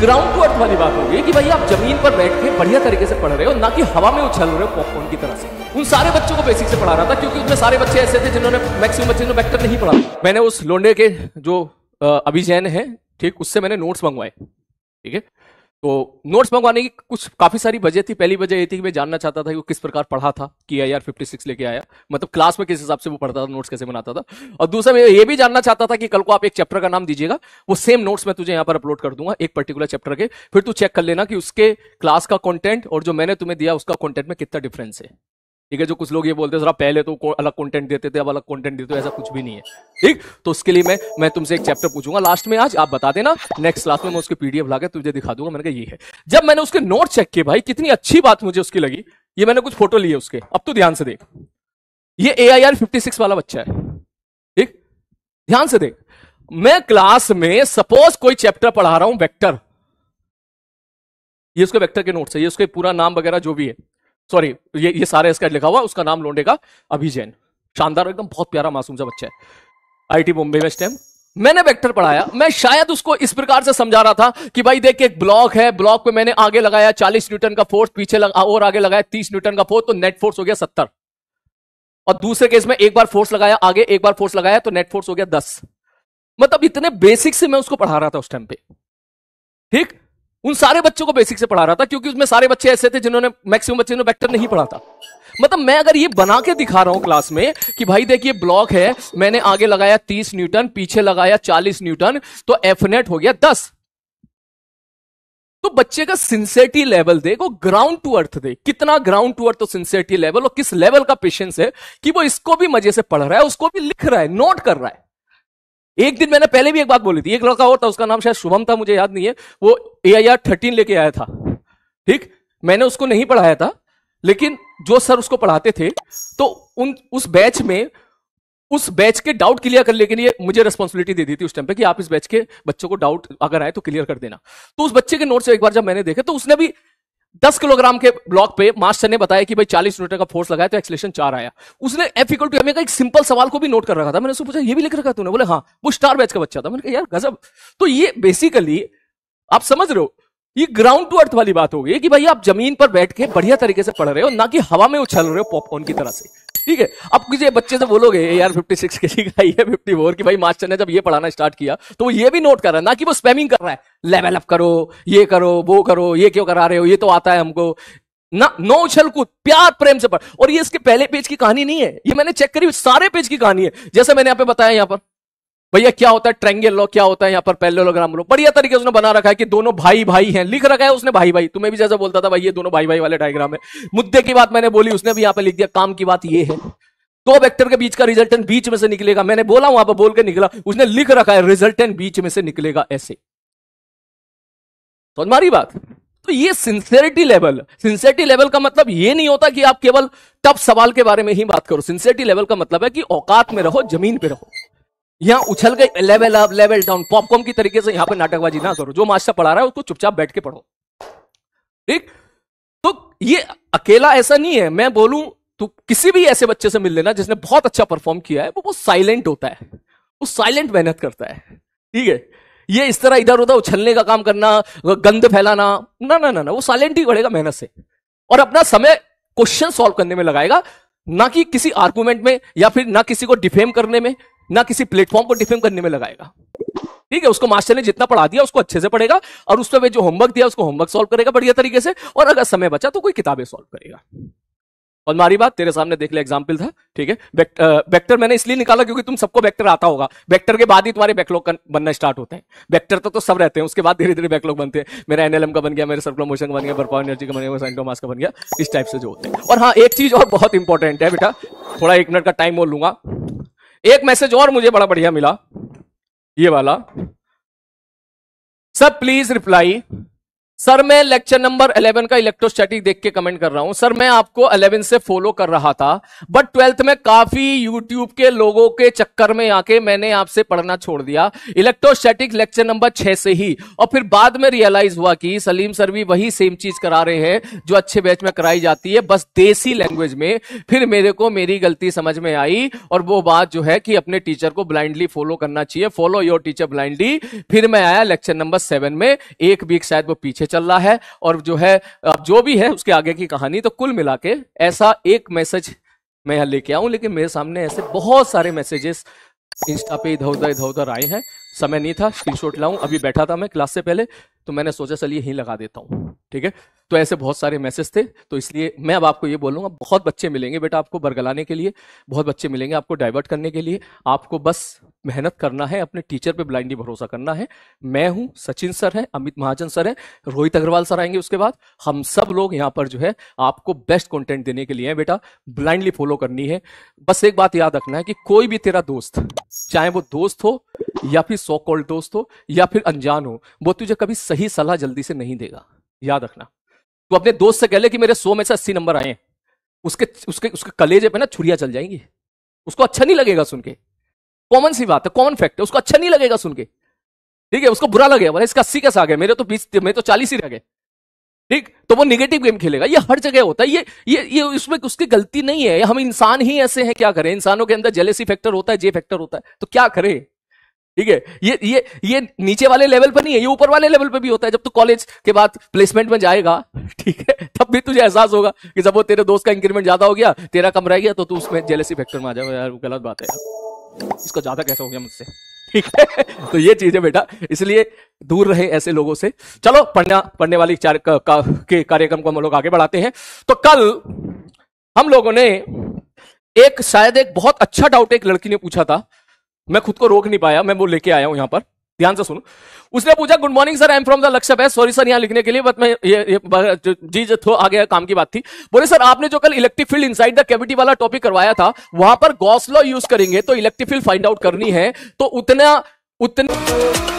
ground to अर्थ वाली बात होगी कि भाई आप जमीन पर बैठ के बढ़िया तरीके से पढ़ रहे हो ना कि हवा में उछल रहे हो पॉपकॉर्न की तरह से उन सारे बच्चों को बेसिक से पढ़ा रहा था क्योंकि उसमें सारे बच्चे ऐसे थे जिन्होंने मैक्सिमम बच्चे ने वेक्टर नहीं पढ़ा मैंने उस लोंडे के जो अभिजैन है ठीक उससे मैंने नोट्स मंगवाए ठीक है तो नोट्स मंगवाने की कुछ काफ़ी सारी वजह थी पहली वजह ये थी कि मैं जानना चाहता था कि वो किस प्रकार पढ़ा था कि आई आर फिफ्टी सिक्स लेके आया मतलब क्लास में किस हिसाब से वो पढ़ता था नोट्स कैसे बनाता था और दूसरा मैं ये भी जानना चाहता था कि कल को आप एक चैप्टर का नाम दीजिएगा वो सेम नोट्स मैं तुझे यहाँ पर अपलोड कर दूंगा एक पर्टिकुलर चैप्टर के फिर तू चेक कर लेना कि उसके क्लास का कॉन्टेंट और जो मैंने तुम्हें दिया उसका कॉन्टेंट में कितना डिफरेंस है ठीक है जो कुछ लोग ये बोलते हैं पहले तो अलग कंटेंट देते थे अब अलग कंटेंट देते हो ऐसा कुछ भी नहीं है ठीक तो उसके लिए मैं मैं तुमसे एक चैप्टर पूछूंगा लास्ट में आज आप बता देना नेक्स्ट क्लास में मैं उसके पीडीएफ लाकर तुझे दिखा दूंगा मैंने कहा ये है जब मैंने उसके नोट चेक किए भाई कितनी अच्छी बात मुझे उसकी लगी ये मैंने कुछ फोटो लिए उसके अब तो ध्यान से देख ये A I R fifty six वाला बच्चा है ठीक ध्यान से देख मैं क्लास में सपोज कोई चैप्टर पढ़ा रहा हूं वेक्टर ये उसके वेक्टर के नोट्स है ये उसके पूरा नाम वगैरह जो भी है सॉरी ये ये सारे इसका लिखा हुआ उसका नाम लोंडे का अभिजैन शानदार एकदम बहुत प्यारा मासूम सा बच्चा है आईटी मुंबई में स्टेम मैंने वेक्टर पढ़ाया मैं शायद उसको इस प्रकार से समझा रहा था कि भाई देख एक ब्लॉक है ब्लॉक पे मैंने आगे लगाया 40 न्यूटन का फोर्स पीछे लगा और आगे लगाया 30 न्यूटन का फोर्स तो नेट फोर्स हो गया 70 और दूसरे केस में एक बार फोर्स लगाया आगे एक बार फोर्स लगाया तो नेट फोर्स हो गया दस मतलब इतने बेसिक से मैं उसको पढ़ा रहा था उस टाइम पे ठीक उन सारे बच्चों को बेसिक से पढ़ा रहा था क्योंकि उसमें सारे बच्चे ऐसे थे जिन्होंने मैक्सिमम बच्चे ने वेक्टर नहीं पढ़ा था मतलब मैं अगर ये बना के दिखा रहा हूं क्लास में कि भाई देखिए ब्लॉक है मैंने आगे लगाया तीस न्यूटन पीछे लगाया चालीस न्यूटन तो एफनेट हो गया दस तो बच्चे का सिंसेरिटी लेवल वो ग्राउंड टू अर्थ दे कितना ग्राउंड टू अर्थ तो सिंसेरिटी लेवल और किस लेवल का पेशेंस है कि वो इसको भी मजे से पढ़ रहा है उसको भी लिख रहा है नोट कर रहा है एक दिन मैंने पहले भी एक बात बोली थी एक लड़का और था उसका नाम शायद शुभम था मुझे याद नहीं है वो ए आई आर थर्टीन लेके आया था ठीक मैंने उसको नहीं पढ़ाया था लेकिन जो सर उसको पढ़ाते थे तो उन उस बैच में उस बैच के डाउट क्लियर करने के लिए मुझे रेस्पॉन्सिबिलिटी दे दी थी उस टाइम पे कि आप इस बैच के बच्चों को डाउट अगर आए तो क्लियर कर देना तो उस बच्चे के नोट्स एक बार जब मैंने देखे तो उसने भी 10 किलोग्राम के ब्लॉक पे मास्टर ने बताया कि भाई 40 न्यूटन का फोर्स लगाया तो एक्सलेशन चार आया उसने एफ इक्वल टू एम का एक सिंपल सवाल को भी नोट कर रखा था मैंने उसको पूछा ये भी लिख रखा तूने बोले हाँ वो स्टार बैच का बच्चा था मैंने कहा यार गजब तो ये बेसिकली आप समझ रहे हो ये ग्राउंड टू अर्थ वाली बात हो गई कि भाई आप जमीन पर बैठ के बढ़िया तरीके से पढ़ रहे हो ना कि हवा में उछल रहे हो पॉपकॉर्न की तरह से ठीक है अब किसी बच्चे से बोलोगे यार 56 किसी है 54 की भाई मास्टर ने जब ये पढ़ाना स्टार्ट किया तो वो ये भी नोट कर रहा है ना कि वो स्पैमिंग कर रहा है लेवल अप करो ये करो वो करो ये क्यों करा रहे हो ये तो आता है हमको ना नो उछल कूद प्यार प्रेम से पढ़ और ये इसके पहले पेज की कहानी नहीं है ये मैंने चेक करी सारे पेज की कहानी है जैसे मैंने यहां पे बताया यहां पर भैया क्या होता है ट्रेंगल लॉ क्या होता है यहाँ पर पैरेललोग्राम लो बढ़िया तरीके से उसने बना रखा है कि दोनों भाई भाई हैं लिख रखा है उसने भाई भाई तुम्हें भी जैसा बोलता था भाई ये दोनों भाई भाई वाले डायग्राम है मुद्दे की बात मैंने बोली उसने भी यहाँ पे लिख दिया काम की बात ये है दो तो वेक्टर के बीच का रिजल्टेंट बीच में से निकलेगा मैंने बोला वहां पर बोल के निकला उसने लिख रखा है रिजल्टेंट बीच में से निकलेगा ऐसे तो हमारी बात तो ये सिंसेरिटी लेवल सिंसेरिटी लेवल का मतलब ये नहीं होता कि आप केवल टफ सवाल के बारे में ही बात करो सिंसेरिटी लेवल का मतलब है कि औकात में रहो जमीन पे रहो यहाँ उछल गए level up level down popcorn की तरीके से यहाँ पे नाटकबाजी ना करो जो मास्टर पढ़ा रहा है उसको चुपचाप बैठ के पढ़ो ठीक तो ये अकेला ऐसा नहीं है मैं बोलू तो किसी भी ऐसे बच्चे से मिल लेना जिसने बहुत अच्छा परफॉर्म किया है वो वो साइलेंट होता है वो साइलेंट मेहनत करता है ठीक है ये इस तरह इधर उधर उछलने का काम करना गंद फैलाना ना ना ना ना वो साइलेंट ही बढ़ेगा मेहनत से और अपना समय क्वेश्चन सॉल्व करने में लगाएगा ना कि किसी आर्गुमेंट में या फिर ना किसी को डिफेम करने में ना किसी प्लेटफॉर्म को डिफेम करने में लगाएगा ठीक है उसको मास्टर ने जितना पढ़ा दिया उसको अच्छे से पढ़ेगा और उस पर जो होमवर्क दिया उसको होमवर्क सॉल्व करेगा बढ़िया तरीके से और अगर समय बचा तो कोई किताबें सॉल्व करेगा और मारी बात तेरे सामने देख ले एग्जाम्पल था ठीक है वेक्टर मैंने इसलिए निकाला क्योंकि तुम सबको वेक्टर आता होगा वेक्टर के बाद ही तुम्हारे बैकलॉग बनना स्टार्ट होते हैं वेक्टर तो, तो सब रहते हैं उसके बाद धीरे धीरे बैकलॉग बनते हैं मेरा एनएलएम का बन गया मेरे सर्कुलर मोशन का बन गया बर्पा एनर्जी का बन गया सेंटोमास का बन गया इस टाइप से जो होते हैं और हाँ एक चीज और बहुत इंपॉर्टेंट है बेटा थोड़ा एक मिनट का टाइम बोल लूंगा एक मैसेज और मुझे बड़ा बढ़िया मिला ये वाला सब प्लीज रिप्लाई सर मैं लेक्चर नंबर 11 का इलेक्ट्रोस्टैटिक देख के कमेंट कर रहा हूं सर मैं आपको 11 से फॉलो कर रहा था बट ट्वेल्थ में काफी यूट्यूब के लोगों के चक्कर में आके मैंने आपसे पढ़ना छोड़ दिया इलेक्ट्रोस्टैटिक लेक्चर नंबर 6 से ही और फिर बाद में रियलाइज हुआ कि सलीम सर भी वही सेम चीज करा रहे हैं जो अच्छे बैच में कराई जाती है बस देसी लैंग्वेज में फिर मेरे को मेरी गलती समझ में आई और वो बात जो है कि अपने टीचर को ब्लाइंडली फॉलो करना चाहिए फॉलो योर टीचर ब्लाइंडली फिर मैं आया लेक्चर नंबर सेवन में एक वीक शायद वो पीछे पीछे चल रहा है और जो है अब जो भी है उसके आगे की कहानी तो कुल मिला के ऐसा एक मैसेज मैं यहाँ लेके आऊं लेकिन मेरे सामने ऐसे बहुत सारे मैसेजेस इंस्टा पे इधर उधर इधर उधर आए हैं समय नहीं था स्क्रीनशॉट लाऊं अभी बैठा था मैं क्लास से पहले तो मैंने सोचा चलिए यहीं लगा देता हूं ठीक है तो ऐसे बहुत सारे मैसेज थे तो इसलिए मैं अब आपको ये बोलूंगा बहुत बच्चे मिलेंगे बेटा आपको बरगलाने के लिए बहुत बच्चे मिलेंगे आपको डाइवर्ट करने के लिए आपको बस मेहनत करना है अपने टीचर पे ब्लाइंडली भरोसा करना है मैं हूँ सचिन सर है अमित महाजन सर है रोहित अग्रवाल सर आएंगे उसके बाद हम सब लोग यहाँ पर जो है आपको बेस्ट कॉन्टेंट देने के लिए बेटा ब्लाइंडली फॉलो करनी है बस एक बात याद रखना है कि कोई भी तेरा दोस्त चाहे वो दोस्त हो या फिर भी सो कॉल्ड दोस्त हो या फिर अनजान हो वो तुझे कभी सही सलाह जल्दी से नहीं देगा याद रखना तू अपने दोस्त से कह ले कि मेरे सो में से अस्सी नंबर आए उसके उसके उसके कलेजे पे ना छुरियां चल जाएंगी उसको अच्छा नहीं लगेगा सुन के कॉमन सी बात है कॉमन फैक्ट है उसको अच्छा नहीं लगेगा सुन के ठीक है उसको बुरा लगेगा बोला इसका अस्सी कैसे आ गया मेरे तो बीस मेरे तो चालीस ही रह गए ठीक तो वो निगेटिव गेम खेलेगा ये हर जगह होता है ये ये ये उसमें उसकी गलती नहीं है हम इंसान ही ऐसे हैं क्या करें इंसानों के अंदर जेलेसी फैक्टर होता है जे फैक्टर होता है तो क्या करें ठीक है ये ये ये नीचे वाले लेवल पर नहीं है ये ऊपर वाले लेवल पर भी होता है जब तू कॉलेज के बाद प्लेसमेंट में जाएगा ठीक है तब भी तुझे एहसास होगा कि जब वो तेरे दोस्त का इंक्रीमेंट ज्यादा हो गया तेरा कम रह गया तो तू उसमें जेलसी फैक्टर में आ जाएगा यार वो गलत बात है इसको ज्यादा कैसा हो गया मुझसे ठीक है तो ये चीज है बेटा इसलिए दूर रहे ऐसे लोगों से चलो पढ़ना पढ़ने वाली का, का, के कार्यक्रम को हम लोग आगे बढ़ाते हैं तो कल हम लोगों ने एक शायद एक बहुत अच्छा डाउट एक लड़की ने पूछा था मैं खुद को रोक नहीं पाया मैं वो लेके आया हूं यहां पर ध्यान से सुनो उसने पूछा good morning sir I am from the Lakshya batch sorry sir यहाँ लिखने के लिए बट मैं ये, ये जी जो आ गया काम की बात थी बोले सर आपने जो कल electric field inside the cavity वाला टॉपिक करवाया था वहां पर गॉसलॉ यूज करेंगे तो इलेक्ट्रिक फील्ड फाइंड आउट करनी है तो उतना उतना